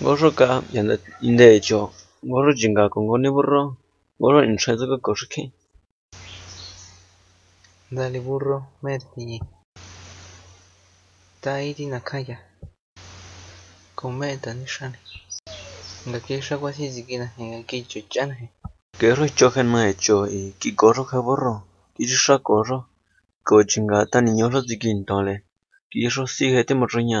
고르가 연다 인데죠 고르 진가 공고네 부르 고르 인체즈가 고르케 dale burro merdi taidi nakaya cometa nishani ngaki shagwa si zikina ngaki chuchan he kero choken ma hecho y e. ki gorro ka burro ki sha gorro ko chinga ta niño ro zikin tole ki ro si hete morriña